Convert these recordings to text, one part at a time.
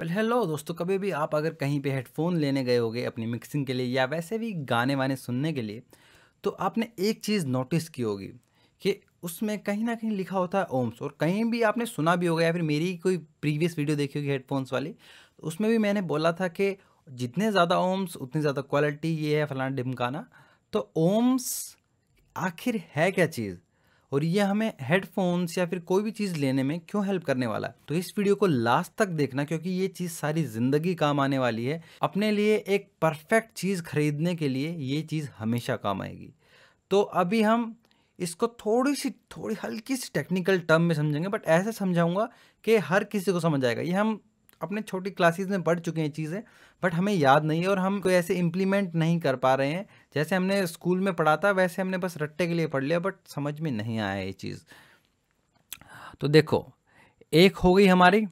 well hello दोस्तों कभी भी आप अगर कहीं पे हेडफोन लेने गए होगे अपनी मिक्सिंग के लिए या वैसे भी गाने वाने सुनने के लिए तो आपने एक चीज़ नोटिस की होगी कि उसमें कहीं ना कहीं लिखा होता है ओम्स और कहीं भी आपने सुना भी होगा या फिर मेरी कोई प्रीवियस वीडियो देखी होगी हेडफोन्स वाली तो उसमें भी मैंने बोला था कि जितने ज़्यादा ओम्स उतनी ज़्यादा क्वालिटी ये है फलाना डिमकाना तो ओम्स आखिर है क्या चीज़ और ये हमें हेडफोन्स या फिर कोई भी चीज़ लेने में क्यों हेल्प करने वाला है तो इस वीडियो को लास्ट तक देखना क्योंकि ये चीज़ सारी ज़िंदगी काम आने वाली है अपने लिए एक परफेक्ट चीज़ खरीदने के लिए ये चीज़ हमेशा काम आएगी तो अभी हम इसको थोड़ी सी थोड़ी हल्की सी टेक्निकल टर्म में समझेंगे बट ऐसे समझाऊंगा कि हर किसी को समझ आएगा ये हम अपने छोटी क्लासेस में पढ़ चुके हैं चीज़ें बट हमें याद नहीं है और हम कोई ऐसे इम्प्लीमेंट नहीं कर पा रहे हैं जैसे हमने स्कूल में पढ़ा था वैसे हमने बस रट्टे के लिए पढ़ लिया बट समझ में नहीं आया ये चीज़ तो देखो एक हो गई हमारी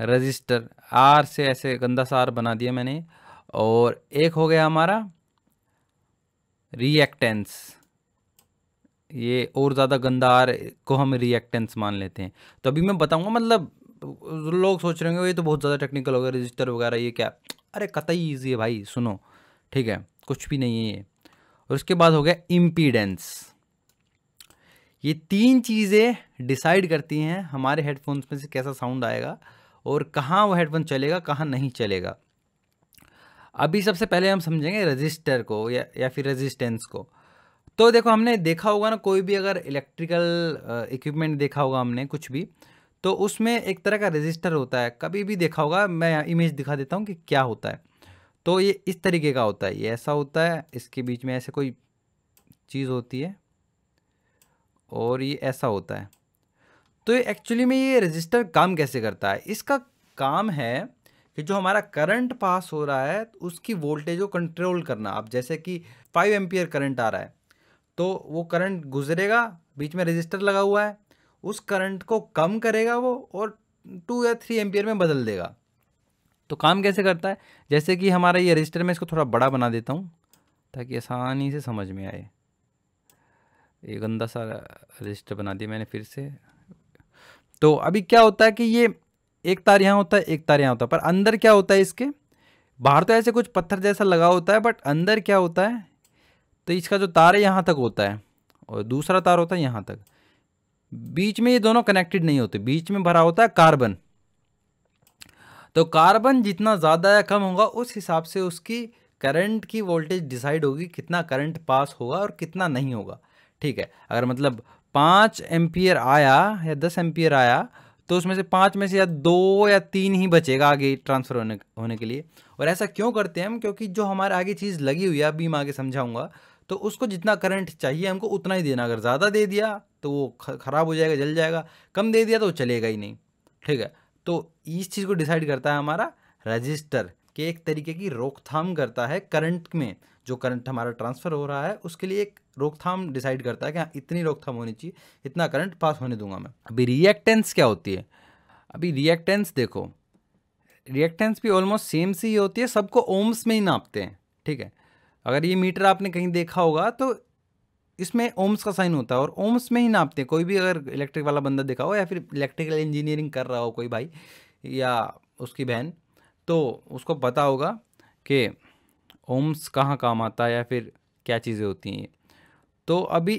रजिस्टर आर से ऐसे गंदा सा आर बना दिया मैंने और एक हो गया हमारा रिएक्टेंस ये और ज़्यादा गंदा आर को हम रिएक्टेंस मान लेते हैं तो अभी मैं बताऊंगा मतलब लोग सोच रहे होंगे ये तो बहुत ज़्यादा टेक्निकल हो गया रजिस्टर वगैरह ये क्या अरे कतई ईजी है भाई सुनो ठीक है कुछ भी नहीं है ये और उसके बाद हो गया इम्पीडेंस ये तीन चीज़ें डिसाइड करती हैं हमारे हेडफोन्स में से कैसा साउंड आएगा और कहाँ वो हेडफोन चलेगा कहाँ नहीं चलेगा अभी सबसे पहले हम समझेंगे रजिस्टर को या या फिर रेजिस्टेंस को तो देखो हमने देखा होगा ना कोई भी अगर इलेक्ट्रिकल इक्विपमेंट देखा होगा हमने कुछ भी तो उसमें एक तरह का रजिस्टर होता है कभी भी देखा होगा मैं इमेज दिखा देता हूँ कि क्या होता है तो ये इस तरीके का होता है ये ऐसा होता है इसके बीच में ऐसे कोई चीज़ होती है और ये ऐसा होता है तो ये एक्चुअली में ये रजिस्टर काम कैसे करता है इसका काम है कि जो हमारा करंट पास हो रहा है तो उसकी वोल्टेज को कंट्रोल करना आप जैसे कि फाइव एम्पियर करंट आ रहा है तो वो करंट गुजरेगा बीच में रजिस्टर लगा हुआ है उस करंट को कम करेगा वो और टू या थ्री एम्पियर में बदल देगा तो काम कैसे करता है जैसे कि हमारा ये रजिस्टर मैं इसको थोड़ा बड़ा बना देता हूँ ताकि आसानी से समझ में आए ये गंदा सा रजिस्टर बना दिया मैंने फिर से तो अभी क्या होता है कि ये एक तार यहाँ होता है एक तार यहाँ होता है पर अंदर क्या होता है इसके बाहर तो ऐसे कुछ पत्थर जैसा लगा होता है बट अंदर क्या होता है तो इसका जो तार है यहाँ तक होता है और दूसरा तार होता है यहाँ तक बीच में ये दोनों कनेक्टेड नहीं होते बीच में भरा होता है कार्बन तो कार्बन जितना ज़्यादा या कम होगा उस हिसाब से उसकी करंट की वोल्टेज डिसाइड होगी कितना करंट पास होगा और कितना नहीं होगा ठीक है अगर मतलब पाँच एम्पियर आया या दस एम्पियर आया तो उसमें से पाँच में से या दो या तीन ही बचेगा आगे ट्रांसफ़र होने होने के लिए और ऐसा क्यों करते हैं हम क्योंकि जो हमारे आगे चीज़ लगी हुई है अभी मैं आगे समझाऊंगा तो उसको जितना करंट चाहिए हमको उतना ही देना अगर ज़्यादा दे दिया तो वो ख़राब हो जाएगा जल जाएगा कम दे दिया तो चलेगा ही नहीं ठीक है तो इस चीज़ को डिसाइड करता है हमारा रजिस्टर के एक तरीके की रोकथाम करता है करंट में जो करंट हमारा ट्रांसफ़र हो रहा है उसके लिए एक रोकथाम डिसाइड करता है कि हाँ इतनी रोकथाम होनी चाहिए इतना करंट पास होने दूंगा मैं अभी रिएक्टेंस क्या होती है अभी रिएक्टेंस देखो रिएक्टेंस भी ऑलमोस्ट सेम सी ही होती है सबको ओम्स में ही नापते हैं ठीक है अगर ये मीटर आपने कहीं देखा होगा तो इसमें ओम्स का साइन होता है और ओम्स में ही नापते हैं कोई भी अगर इलेक्ट्रिक वाला बंदा दिखाओ हो या फिर इलेक्ट्रिकल इंजीनियरिंग कर रहा हो कोई भाई या उसकी बहन तो उसको पता होगा कि ओम्स कहाँ काम आता है या फिर क्या चीज़ें होती हैं तो अभी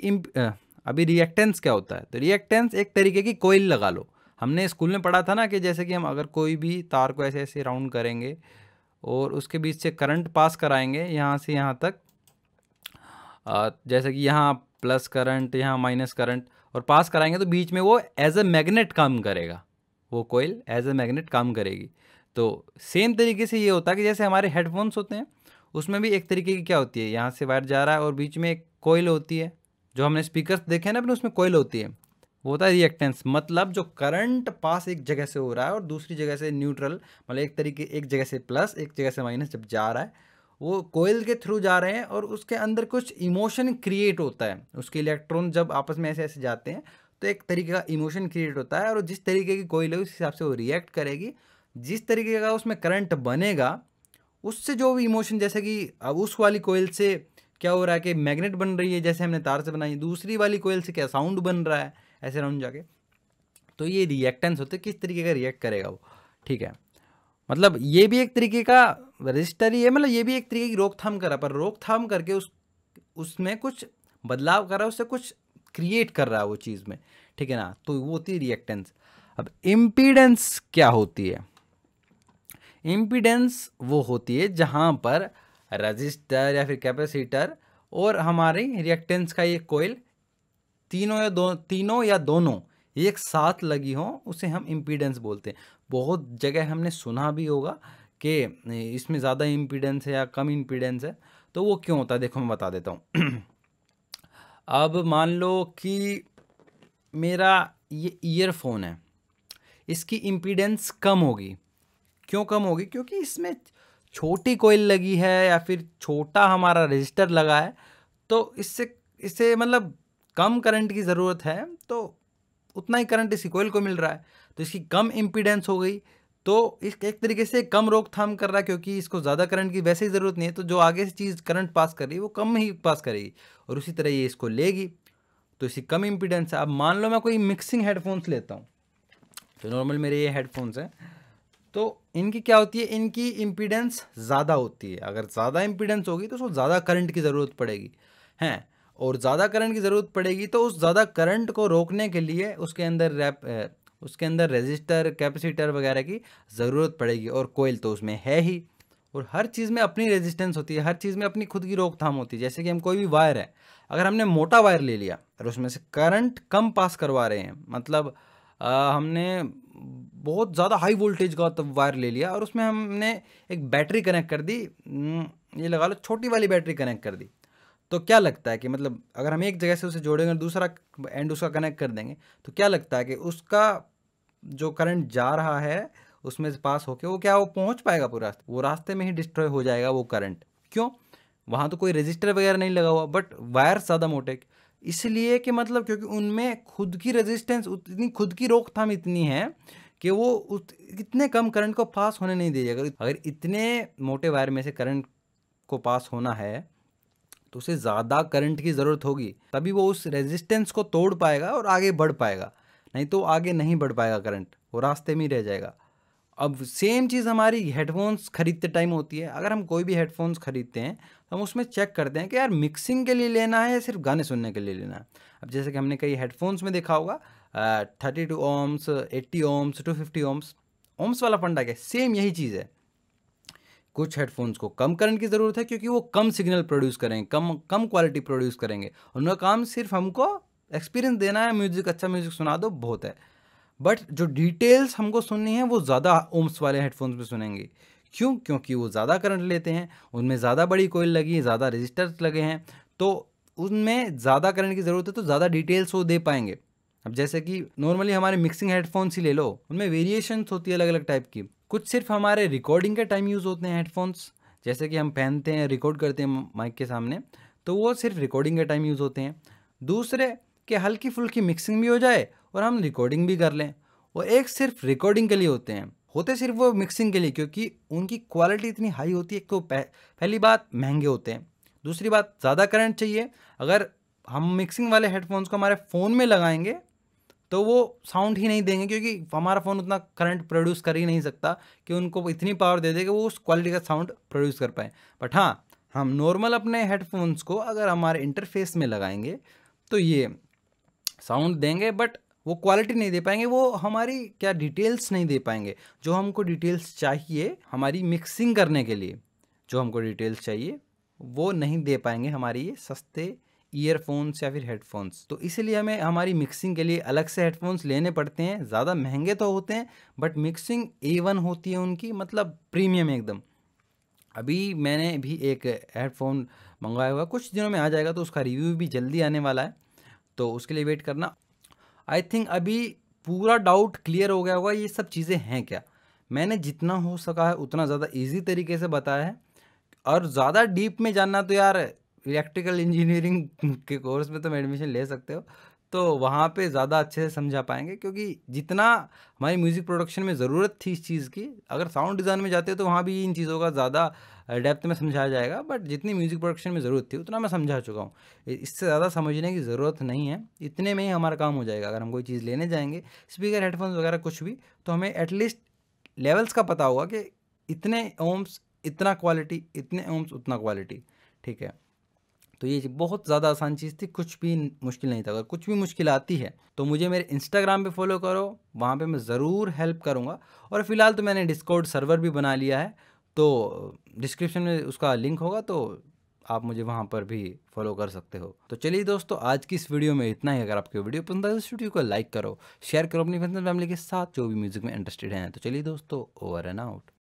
अभी रिएक्टेंस क्या होता है तो रिएक्टेंस एक तरीके की कोयल लगा लो हमने स्कूल में पढ़ा था ना कि जैसे कि हम अगर कोई भी तार को ऐसे ऐसे राउंड करेंगे और उसके बीच से करंट पास कराएंगे यहाँ से यहाँ तक जैसे कि यहाँ प्लस करंट यहाँ माइनस करंट और पास कराएंगे तो बीच में वो एज अ मैग्नेट काम करेगा वो कोयल एज अ मैग्नेट काम करेगी तो सेम तरीके से ये होता है कि जैसे हमारे हेडफोन्स होते हैं उसमें भी एक तरीके की क्या होती है यहाँ से वायर जा रहा है और बीच में एक कोयल होती है जो हमने स्पीकर्स देखे हैं ना अपने उसमें कोयल होती है वो होता है रिएक्टेंस मतलब जो करंट पास एक जगह से हो रहा है और दूसरी जगह से न्यूट्रल मतलब एक तरीके एक जगह से प्लस एक जगह से माइनस जब जा रहा है वो कोयल के थ्रू जा रहे हैं और उसके अंदर कुछ इमोशन क्रिएट होता है उसके इलेक्ट्रॉन जब आपस में ऐसे ऐसे जाते हैं तो एक तरीके का इमोशन क्रिएट होता है और जिस तरीके की कोयल है उस हिसाब से वो रिएक्ट करेगी जिस तरीके का उसमें करंट बनेगा उससे जो भी इमोशन जैसे कि अब उस वाली कोयल से क्या हो रहा है कि मैग्नेट बन रही है जैसे हमने तार से बनाई दूसरी वाली कोयल से क्या साउंड बन रहा है ऐसे राउंड जाके तो ये रिएक्टेंस होते किस तरीके का रिएक्ट करेगा वो ठीक है मतलब ये भी एक तरीके का रजिस्टर ही है मतलब ये भी एक तरीके की रोकथाम करा पर रोकथाम करके उस उसमें कुछ बदलाव करा उससे कुछ क्रिएट कर रहा है वो चीज़ में ठीक है ना तो वो होती है रिएक्टेंस अब इम्पीडेंस क्या होती है इम्पीडेंस वो होती है जहाँ पर रजिस्टर या फिर कैपेसिटर और हमारे रिएक्टेंस का ये कोयल तीनों या दो तीनों या दोनों एक साथ लगी हो उसे हम इम्पीडेंस बोलते हैं बहुत जगह हमने सुना भी होगा कि इसमें ज़्यादा इम्पीडेंस है या कम इम्पीडेंस है तो वो क्यों होता है देखो मैं बता देता हूँ अब मान लो कि मेरा ये ईयरफोन है इसकी इम्पीडेंस कम होगी क्यों कम होगी क्योंकि इसमें छोटी कोयल लगी है या फिर छोटा हमारा रजिस्टर लगा है तो इससे इसे मतलब कम करंट की ज़रूरत है तो उतना ही करंट इसी कोयल को मिल रहा है तो इसकी कम इम्पीडेंस हो गई तो इस एक तरीके से कम रोकथाम कर रहा है क्योंकि इसको ज़्यादा करंट की वैसे ही ज़रूरत नहीं है तो जो आगे से चीज़ करंट पास कर रही है वो कम ही पास करेगी और उसी तरह ये इसको लेगी तो इसी कम इम्पिडेंस है अब मान लो मैं कोई मिक्सिंग हेडफोन्स लेता हूँ तो नॉर्मल मेरे ये हेडफोन्स हैं तो इनकी क्या होती है इनकी इम्पिडेंस ज़्यादा होती है अगर ज़्यादा इम्पिडेंस होगी तो उसको ज़्यादा करंट की ज़रूरत पड़ेगी हैं और ज़्यादा करंट की ज़रूरत पड़ेगी तो उस ज़्यादा करंट को रोकने के लिए उसके अंदर रैप उसके अंदर रजिस्टर कैपेसिटर वगैरह की ज़रूरत पड़ेगी और कोयल तो उसमें है ही और हर चीज़ में अपनी रेजिस्टेंस होती है हर चीज़ में अपनी खुद की रोकथाम होती है जैसे कि हम कोई भी वायर है अगर हमने मोटा वायर ले लिया और उसमें से करंट कम पास करवा रहे हैं मतलब आ, हमने बहुत ज़्यादा हाई वोल्टेज का तो वायर ले लिया और उसमें हमने एक बैटरी कनेक्ट कर दी ये लगा लो छोटी वाली बैटरी कनेक्ट कर दी तो क्या लगता है कि मतलब अगर हम एक जगह से उसे जोड़ेंगे और दूसरा एंड उसका कनेक्ट कर देंगे तो क्या लगता है कि उसका जो करंट जा रहा है उसमें से पास होके वो क्या वो पहुंच पाएगा पूरा रास्ते वो रास्ते में ही डिस्ट्रॉय हो जाएगा वो करंट क्यों वहाँ तो कोई रजिस्टर वगैरह नहीं लगा हुआ बट वायर ज़्यादा मोटे इसलिए कि मतलब क्योंकि उनमें खुद की रेजिस्टेंस उतनी खुद की रोकथाम इतनी है कि वो इतने कम करंट को पास होने नहीं अगर अगर इतने मोटे वायर में से करंट को पास होना है तो उसे ज़्यादा करंट की ज़रूरत होगी तभी वो उस रेजिस्टेंस को तोड़ पाएगा और आगे बढ़ पाएगा नहीं तो आगे नहीं बढ़ पाएगा करंट वो रास्ते में ही रह जाएगा अब सेम चीज़ हमारी हेडफोन्स खरीदते टाइम होती है अगर हम कोई भी हेडफोन्स खरीदते हैं तो हम उसमें चेक करते हैं कि यार मिक्सिंग के लिए लेना है या सिर्फ गाने सुनने के लिए लेना है अब जैसे कि हमने कई हेडफोन्स में देखा होगा thirty two ohms eighty ohms two fifty ohms ohms वाला फंडा क्या सेम यही चीज़ है कुछ हेडफोन्स को कम करंट की ज़रूरत है क्योंकि वो कम सिग्नल प्रोड्यूस करेंगे कम कम क्वालिटी प्रोड्यूस करेंगे उनका काम सिर्फ हमको एक्सपीरियंस देना है म्यूज़िक अच्छा म्यूज़िक सुना दो बहुत है बट जो डिटेल्स हमको सुननी है वो ज़्यादा ओम्स वाले हेडफोन्स में सुनेंगे क्यों क्योंकि वो ज़्यादा करंट लेते हैं उनमें ज़्यादा बड़ी कोयल लगी है ज़्यादा रजिस्टर्स लगे हैं तो उनमें ज़्यादा करंट की ज़रूरत है तो ज़्यादा डिटेल्स वो दे पाएंगे अब जैसे कि नॉर्मली हमारे मिक्सिंग हेडफोन्स ही ले लो उनमें वेरिएशन होती है अलग अलग टाइप की कुछ सिर्फ हमारे रिकॉर्डिंग के टाइम यूज़ होते हैं हेडफोन्स जैसे कि हम पहनते हैं रिकॉर्ड करते हैं माइक के सामने तो वो सिर्फ रिकॉर्डिंग के टाइम यूज़ होते हैं दूसरे के हल्की फुल्की मिक्सिंग भी हो जाए और हम रिकॉर्डिंग भी कर लें और एक सिर्फ रिकॉर्डिंग के लिए होते हैं होते सिर्फ वो मिक्सिंग के लिए क्योंकि उनकी क्वालिटी इतनी हाई होती है तो वो पहली बात महंगे होते हैं दूसरी बात ज़्यादा करंट चाहिए अगर हम मिक्सिंग वाले हेडफोन्स को हमारे फ़ोन में लगाएंगे तो वो साउंड ही नहीं देंगे क्योंकि हमारा फ़ोन उतना करंट प्रोड्यूस कर ही नहीं सकता कि उनको इतनी पावर दे दे कि वो उस क्वालिटी का साउंड प्रोड्यूस कर पाएँ बट हाँ हम नॉर्मल अपने हेडफोन्स को अगर हमारे इंटरफेस में लगाएंगे तो ये साउंड देंगे बट वो क्वालिटी नहीं दे पाएंगे वो हमारी क्या डिटेल्स नहीं दे पाएंगे जो हमको डिटेल्स चाहिए हमारी मिक्सिंग करने के लिए जो हमको डिटेल्स चाहिए वो नहीं दे पाएंगे हमारी ये सस्ते ईयरफोन्स या फिर हेडफोन्स तो इसलिए हमें हमारी मिक्सिंग के लिए अलग से हेडफोन्स लेने पड़ते हैं ज़्यादा महंगे तो होते हैं बट मिक्सिंग ए वन होती है उनकी मतलब प्रीमियम एकदम अभी मैंने भी एक हेडफोन मंगाया हुआ कुछ दिनों में आ जाएगा तो उसका रिव्यू भी जल्दी आने वाला है तो उसके लिए वेट करना आई थिंक अभी पूरा डाउट क्लियर हो गया होगा ये सब चीज़ें हैं क्या मैंने जितना हो सका है उतना ज़्यादा ईजी तरीके से बताया है और ज़्यादा डीप में जानना तो यार इलेक्ट्रिकल इंजीनियरिंग के कोर्स में तुम एडमिशन ले सकते हो तो वहाँ पे ज़्यादा अच्छे से समझा पाएंगे क्योंकि जितना हमारी म्यूज़िक प्रोडक्शन में ज़रूरत थी इस चीज़ की अगर साउंड डिज़ाइन में जाते हो तो वहाँ भी इन चीज़ों का ज़्यादा डेप्थ में समझाया जाएगा बट जितनी म्यूज़िक प्रोडक्शन में ज़रूरत थी उतना मैं समझा चुका हूँ इससे ज़्यादा समझने की ज़रूरत नहीं है इतने में ही हमारा काम हो जाएगा अगर हम कोई चीज़ लेने जाएंगे स्पीकर हेडफोन्स वगैरह कुछ भी तो हमें एटलीस्ट लेवल्स का पता होगा कि इतने ओम्स इतना क्वालिटी इतने ओम्स उतना क्वालिटी ठीक है तो ये बहुत ज़्यादा आसान चीज़ थी कुछ भी मुश्किल नहीं था अगर कुछ भी मुश्किल आती है तो मुझे मेरे इंस्टाग्राम पे फॉलो करो वहाँ पे मैं ज़रूर हेल्प करूँगा और फ़िलहाल तो मैंने डिस्कॉर्ड सर्वर भी बना लिया है तो डिस्क्रिप्शन में उसका लिंक होगा तो आप मुझे वहाँ पर भी फॉलो कर सकते हो तो चलिए दोस्तों आज की इस वीडियो में इतना ही अगर आपको वीडियो पसंद आए तो वीडियो को लाइक करो शेयर करो अपनी फ्रेंड्स फैमिली के साथ जो भी म्यूज़िक में इंटरेस्टेड हैं तो चलिए दोस्तों ओवर एंड आउट